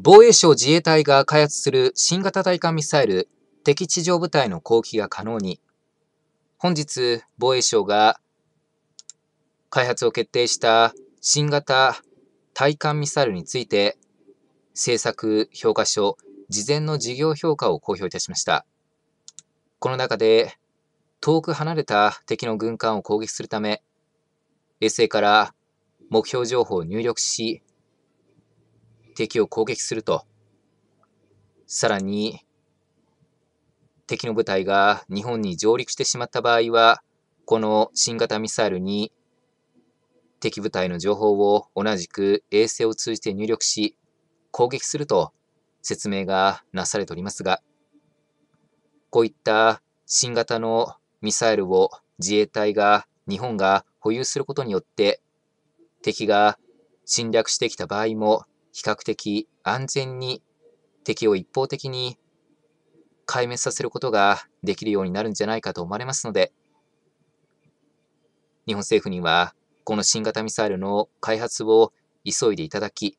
防衛省自衛隊が開発する新型対艦ミサイル敵地上部隊の攻撃が可能に、本日、防衛省が開発を決定した新型対艦ミサイルについて、政策評価書事前の事業評価を公表いたしました。この中で、遠く離れた敵の軍艦を攻撃するため、衛星から目標情報を入力し、敵を攻撃すると、さらに、敵の部隊が日本に上陸してしまった場合は、この新型ミサイルに敵部隊の情報を同じく衛星を通じて入力し、攻撃すると説明がなされておりますが、こういった新型のミサイルを自衛隊が、日本が保有することによって、敵が侵略してきた場合も、比較的安全に敵を一方的に壊滅させることができるようになるんじゃないかと思われますので、日本政府にはこの新型ミサイルの開発を急いでいただき、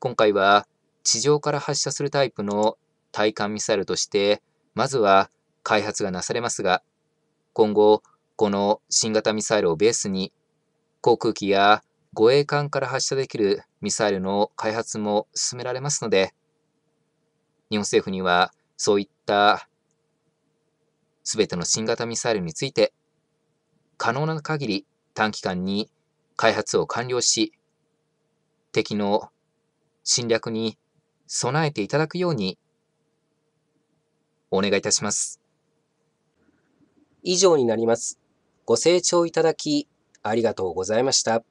今回は地上から発射するタイプの対艦ミサイルとして、まずは開発がなされますが、今後、この新型ミサイルをベースに、航空機や護衛艦から発射できるミサイルの開発も進められますので、日本政府にはそういったすべての新型ミサイルについて、可能な限り短期間に開発を完了し、敵の侵略に備えていただくようにお願いいたします。以上になります。ご清聴いただきありがとうございました。